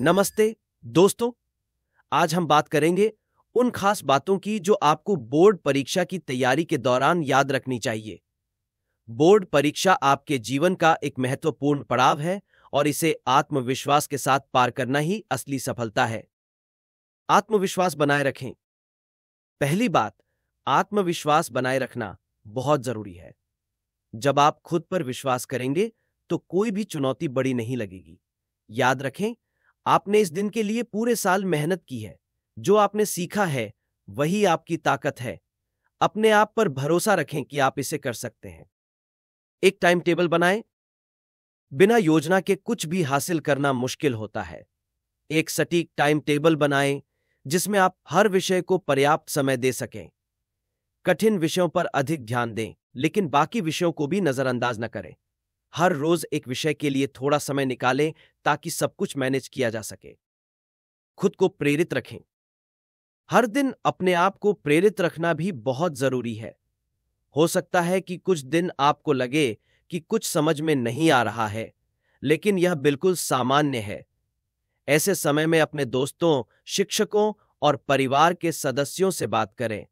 नमस्ते दोस्तों आज हम बात करेंगे उन खास बातों की जो आपको बोर्ड परीक्षा की तैयारी के दौरान याद रखनी चाहिए बोर्ड परीक्षा आपके जीवन का एक महत्वपूर्ण पड़ाव है और इसे आत्मविश्वास के साथ पार करना ही असली सफलता है आत्मविश्वास बनाए रखें पहली बात आत्मविश्वास बनाए रखना बहुत जरूरी है जब आप खुद पर विश्वास करेंगे तो कोई भी चुनौती बड़ी नहीं लगेगी याद रखें आपने इस दिन के लिए पूरे साल मेहनत की है जो आपने सीखा है वही आपकी ताकत है अपने आप पर भरोसा रखें कि आप इसे कर सकते हैं एक टाइम टेबल बनाएं बिना योजना के कुछ भी हासिल करना मुश्किल होता है एक सटीक टाइम टेबल बनाएं जिसमें आप हर विषय को पर्याप्त समय दे सकें कठिन विषयों पर अधिक ध्यान दें लेकिन बाकी विषयों को भी नजरअंदाज न करें हर रोज एक विषय के लिए थोड़ा समय निकालें ताकि सब कुछ मैनेज किया जा सके खुद को प्रेरित रखें हर दिन अपने आप को प्रेरित रखना भी बहुत जरूरी है हो सकता है कि कुछ दिन आपको लगे कि कुछ समझ में नहीं आ रहा है लेकिन यह बिल्कुल सामान्य है ऐसे समय में अपने दोस्तों शिक्षकों और परिवार के सदस्यों से बात करें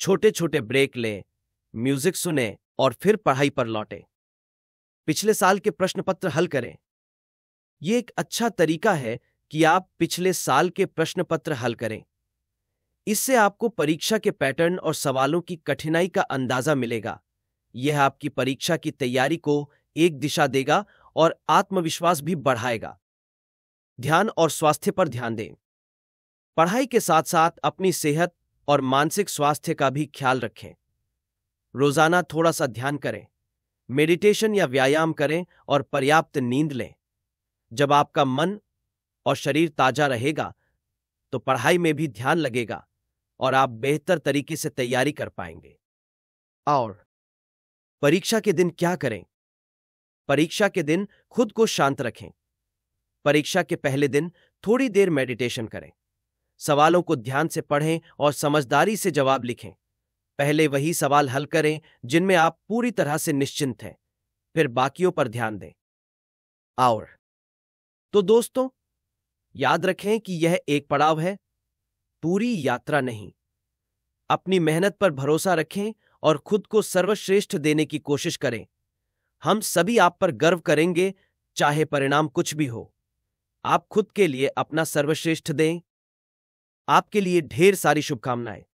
छोटे छोटे ब्रेक लें म्यूजिक सुने और फिर पढ़ाई पर लौटें पिछले साल के प्रश्न पत्र हल करें ये एक अच्छा तरीका है कि आप पिछले साल के प्रश्न पत्र हल करें इससे आपको परीक्षा के पैटर्न और सवालों की कठिनाई का अंदाजा मिलेगा यह आपकी परीक्षा की तैयारी को एक दिशा देगा और आत्मविश्वास भी बढ़ाएगा ध्यान और स्वास्थ्य पर ध्यान दें पढ़ाई के साथ साथ अपनी सेहत और मानसिक स्वास्थ्य का भी ख्याल रखें रोजाना थोड़ा सा ध्यान करें मेडिटेशन या व्यायाम करें और पर्याप्त नींद लें जब आपका मन और शरीर ताजा रहेगा तो पढ़ाई में भी ध्यान लगेगा और आप बेहतर तरीके से तैयारी कर पाएंगे और परीक्षा के दिन क्या करें परीक्षा के दिन खुद को शांत रखें परीक्षा के पहले दिन थोड़ी देर मेडिटेशन करें सवालों को ध्यान से पढ़ें और समझदारी से जवाब लिखें पहले वही सवाल हल करें जिनमें आप पूरी तरह से निश्चिंत हैं फिर बाकियों पर ध्यान दें और तो दोस्तों याद रखें कि यह एक पड़ाव है पूरी यात्रा नहीं अपनी मेहनत पर भरोसा रखें और खुद को सर्वश्रेष्ठ देने की कोशिश करें हम सभी आप पर गर्व करेंगे चाहे परिणाम कुछ भी हो आप खुद के लिए अपना सर्वश्रेष्ठ दें आपके लिए ढेर सारी शुभकामनाएं